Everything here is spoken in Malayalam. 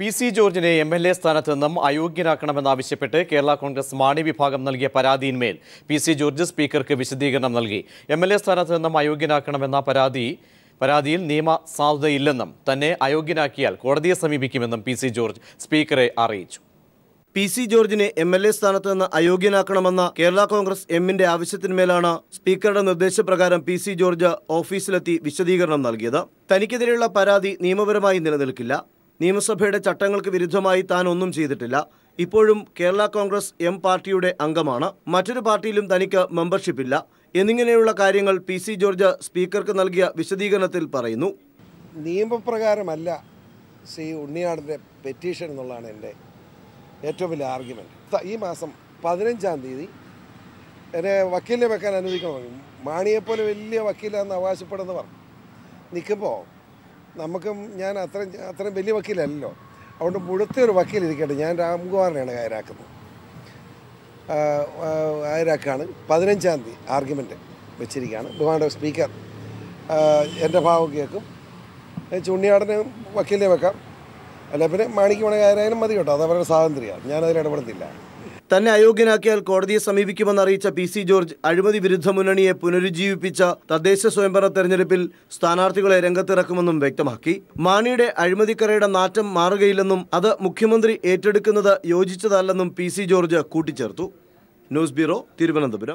പി സി ജോർജിനെ എം എൽ എ സ്ഥാനത്ത് നിന്നും അയോഗ്യനാക്കണമെന്നാവശ്യപ്പെട്ട് കേരള കോൺഗ്രസ് മാണി വിഭാഗം നൽകിയ പരാതിയിന്മേൽ പി സി ജോർജ് സ്പീക്കർക്ക് വിശദീകരണം നൽകി എം എൽ എ സ്ഥാനത്ത് നിന്നും അയോഗ്യനാക്കണമെന്ന പരാതി പരാതിയിൽ നിയമ സാധുതയില്ലെന്നും തന്നെ അയോഗ്യനാക്കിയാൽ കോടതിയെ സമീപിക്കുമെന്നും പി സി ജോർജ് സ്പീക്കറെ അറിയിച്ചു പി സി ജോർജിനെ എം എൽ എ സ്ഥാനത്ത് നിന്ന് അയോഗ്യനാക്കണമെന്ന കേരള കോൺഗ്രസ് എമ്മിന്റെ ആവശ്യത്തിന്മേലാണ് സ്പീക്കറുടെ നിർദ്ദേശപ്രകാരം പി സി ജോർജ് ഓഫീസിലെത്തി വിശദീകരണം നൽകിയത് തനിക്കെതിരെയുള്ള പരാതി നിയമപരമായി നിലനിൽക്കില്ല നിയമസഭയുടെ ചട്ടങ്ങൾക്ക് വിരുദ്ധമായി താൻ ഒന്നും ചെയ്തിട്ടില്ല ഇപ്പോഴും കേരള കോൺഗ്രസ് എം പാർട്ടിയുടെ അംഗമാണ് മറ്റൊരു പാർട്ടിയിലും തനിക്ക് മെമ്പർഷിപ്പ് ഇല്ല എന്നിങ്ങനെയുള്ള കാര്യങ്ങൾ പി സി ജോർജ് സ്പീക്കർക്ക് നൽകിയ വിശദീകരണത്തിൽ പറയുന്നു നിയമപ്രകാരമല്ല ശ്രീ ഉണ്ണിയാടിൻ്റെ പെറ്റീഷൻ എന്നുള്ളതാണ് എൻ്റെ ഏറ്റവും വലിയ ആർഗ്യുമെൻറ്റ് ഈ മാസം പതിനഞ്ചാം തീയതി എന്നെ വക്കീലിനെ വെക്കാൻ അനുവദിക്കണമെങ്കിൽ മാണിയെപ്പോലെ വലിയ വക്കീലാണെന്ന് അവകാശപ്പെടുന്നവർ നിൽക്കുമ്പോൾ നമുക്കും ഞാൻ അത്രയും അത്രയും വലിയ വക്കീലല്ലോ അതുകൊണ്ട് മുഴുത്ത ഒരു വക്കീലിരിക്കട്ടെ ഞാൻ രാംകുമാറിനെയാണ് ഹാജരാക്കുന്നത് ഹാജരാക്കാണ് പതിനഞ്ചാം തീയതി ആർഗ്യുമെൻറ്റ് വെച്ചിരിക്കുകയാണ് ബഹുമാനോ സ്പീക്കർ എൻ്റെ ഭാവം കേൾക്കും ചുണ്ണിയാടനെ വക്കീലിനെ വെക്കാം അല്ല പിന്നെ മാണിക്ക് മണകാരായാലും മതി കേട്ടോ അത് അവരുടെ സ്വാതന്ത്ര്യമാണ് ഞാനതിൽ ഇടപെടുന്നില്ല തന്നെ അയോഗ്യനാക്കിയാൽ കോടതിയെ സമീപിക്കുമെന്ന് അറിയിച്ച പി സി ജോർജ് അഴിമതി വിരുദ്ധ മുന്നണിയെ പുനരുജ്ജീവിപ്പിച്ച തദ്ദേശ സ്വയംഭരണ തെരഞ്ഞെടുപ്പിൽ സ്ഥാനാർത്ഥികളെ രംഗത്തിറക്കുമെന്നും വ്യക്തമാക്കി മാണിയുടെ അഴിമതിക്കരയുടെ നാറ്റം മാറുകയില്ലെന്നും അത് മുഖ്യമന്ത്രി ഏറ്റെടുക്കുന്നത് യോജിച്ചതല്ലെന്നും പി സി ജോർജ് കൂട്ടിച്ചേർത്തു ന്യൂസ് ബ്യൂറോ തിരുവനന്തപുരം